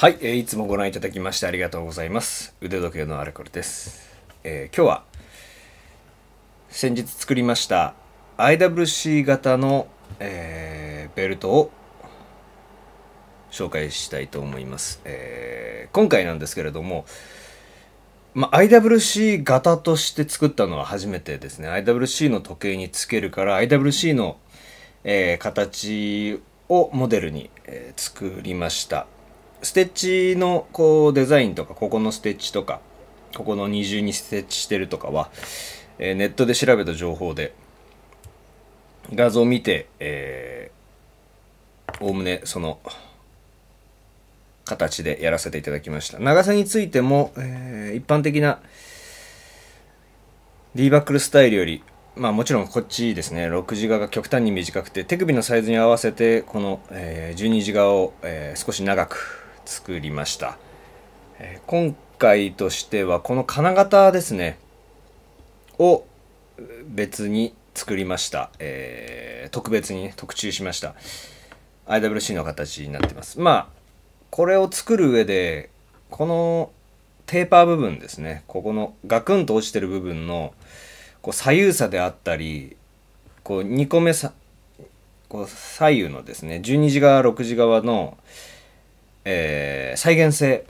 はい、えー、いつもご覧いただきましてありがとうございます。腕時計のあれこれです。えー、今日は先日作りました IWC 型の、えー、ベルトを紹介したいと思います。えー、今回なんですけれども、まあ、IWC 型として作ったのは初めてですね。IWC の時計につけるから IWC の、えー、形をモデルに、え作りました。ステッチのこうデザインとか、ここのステッチとか、ここの二重にステッチしてるとかは、えー、ネットで調べた情報で、画像を見て、えー、おおむねその、形でやらせていただきました。長さについても、えー、一般的な D バックルスタイルより、まあもちろんこっちですね、6字側が極端に短くて、手首のサイズに合わせて、この、えー、12字側を、えー、少し長く作りました、えー、今回としてはこの金型ですねを別に作りました、えー、特別に、ね、特注しました IWC の形になってますまあこれを作る上でこのテーパー部分ですねここのガクンと落ちてる部分のこう左右差であったりこう2個目さこう左右のですね12時側6時側のえー、再現性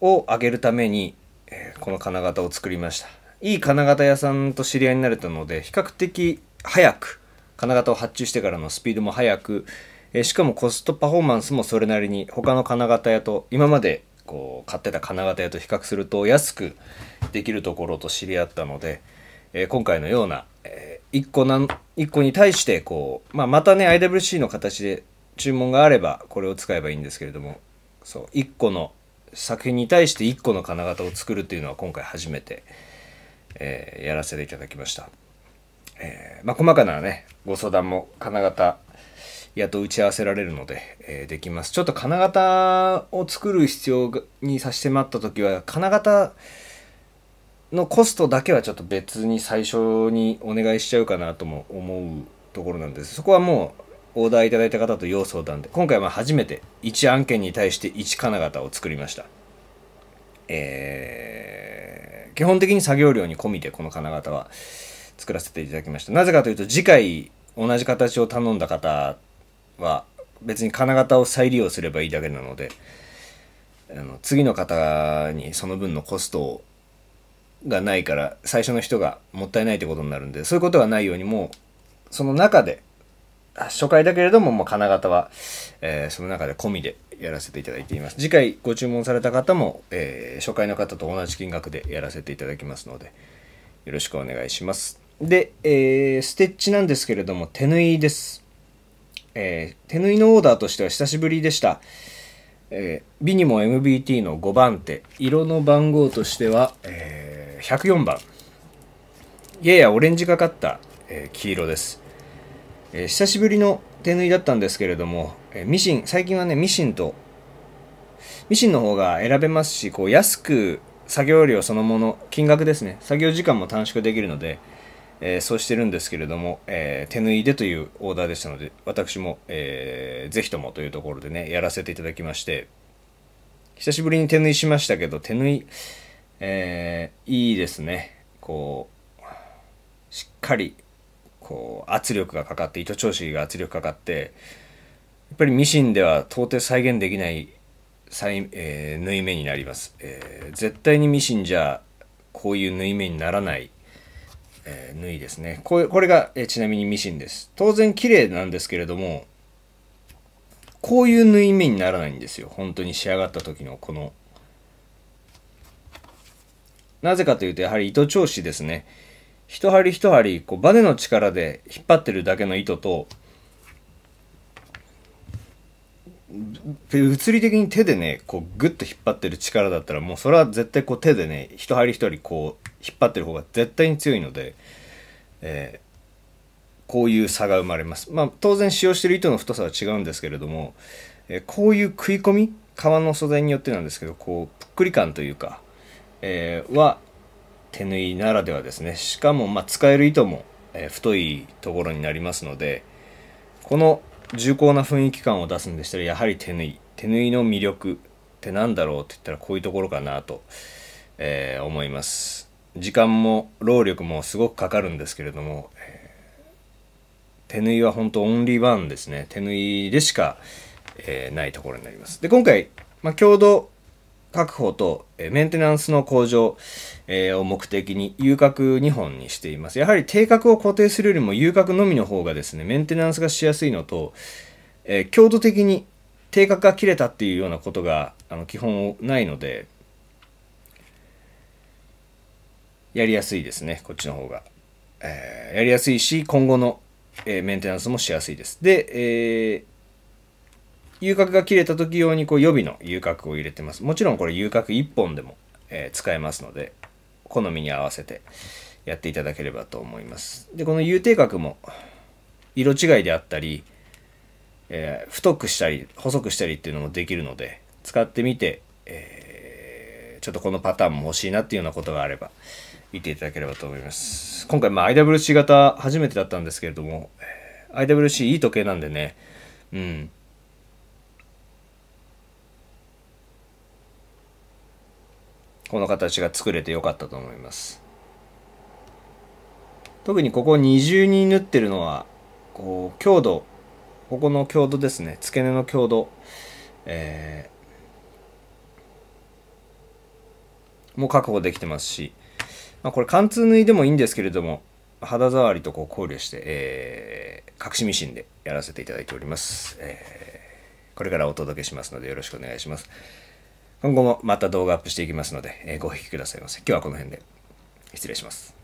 を上げるために、えー、この金型を作りましたいい金型屋さんと知り合いになれたので比較的早く金型を発注してからのスピードも速く、えー、しかもコストパフォーマンスもそれなりに他の金型屋と今までこう買ってた金型屋と比較すると安くできるところと知り合ったので、え今回のような、えー、1, 個なん1個に対してこう、まあ、またね IWC の形で注文があればこれを使えばいいんですけれどもそう1個の作品に対して1個の金型を作るっていうのは今回初めて、えー、やらせていただきました、えー、まあ、細かなねご相談も金型やと打ち合わせられるので、えー、できますちょっと金型を作る必要にせし待った時は金型のコストだけはちょっと別に最初にお願いしちゃうかなとも思うところなんですそこはもうオーダーいただいた方と要相談で、今回は初めて1案件に対して1金型を作りました。えー、基本的に作業量に込みでこの金型は作らせていただきました。なぜかというと次回同じ形を頼んだ方は別に金型を再利用すればいいだけなので、あの次の方にその分のコストをがないから最初の人がもったいないってことになるんでそういうことがないようにもその中で初回だけれども、もう金型は、えー、その中で込みでやらせていただいています。次回ご注文された方も、えー、初回の方と同じ金額でやらせていただきますので、よろしくお願いします。で、えー、ステッチなんですけれども、手縫いです。えー、手縫いのオーダーとしては久しぶりでした。えー、ビニモ MBT の5番手、色の番号としては、えー、104番。ややオレンジがかった、えー、黄色です。えー、久しぶりの手縫いだったんですけれども、えー、ミシン、最近はね、ミシンと、ミシンの方が選べますし、こう安く作業量そのもの、金額ですね、作業時間も短縮できるので、えー、そうしてるんですけれども、えー、手縫いでというオーダーでしたので、私も、えー、ぜひともというところでね、やらせていただきまして、久しぶりに手縫いしましたけど、手縫い、えー、いいですね。こう、しっかりこう圧力がかかって糸調子が圧力かかってやっぱりミシンでは到底再現できない再、えー、縫い目になります、えー、絶対にミシンじゃこういう縫い目にならない、えー、縫いですねこれこれが、えちなみにミシンです当然綺麗なんですけれどもこういう縫い目にならないんですよ本当に仕上がった時のこのなぜかというとやはり糸調子ですね一針一針こうバネの力で引っ張ってるだけの糸と物理的に手でねこうグッと引っ張ってる力だったらもうそれは絶対こう手でね一針一針こう引っ張ってる方が絶対に強いので、えー、こういう差が生まれます。まあ、当然使用してる糸の太さは違うんですけれども、えー、こういう食い込み革の素材によってなんですけどこうぷっくり感というか、えー、は手縫いならではですねしかもま使える糸も、え太いところになりますのでこの重厚な雰囲気感を出すんでしたらやはり手縫い手縫いの魅力って何だろうって言ったらこういうところかなと、えー、思います時間も労力もすごくかかるんですけれども、えー、手縫いは本当オンリーワンですね手縫いでしか、えー、ないところになりますで今回、まあ、共同確保とメンテナンスの向上を目的に遊郭2本にしています。やはり定格を固定するよりも遊郭のみの方がですね、メンテナンスがしやすいのと、えー、強度的に定格が切れたっていうようなことがあの基本ないので、やりやすいですね、こっちの方が。えー、やりやすいし、今後の、えー、メンテナンスもしやすいです。で、えー遊郭が切れた時用にこう予備の遊郭を入れてます。もちろんこれ遊郭1本でも、えー、使えますので、好みに合わせてやっていただければと思います。で、この遊定角も色違いであったり、えー、太くしたり細くしたりっていうのもできるので、使ってみて、えー、ちょっとこのパターンも欲しいなっていうようなことがあれば、見ていただければと思います。今回、まあ、IWC 型初めてだったんですけれども、IWC いい時計なんでね、うん。この形が作れてよかったと思います特にここ二重に縫ってるのはこう強度ここの強度ですね付け根の強度、えー、も確保できてますし、まあ、これ貫通縫いでもいいんですけれども肌触りとこう考慮して、えー、隠しミシンでやらせていただいております、えー、これからお届けしますのでよろしくお願いします。今後もまた動画アップしていきますので、えご引きくださいませ。今日はこの辺で失礼します。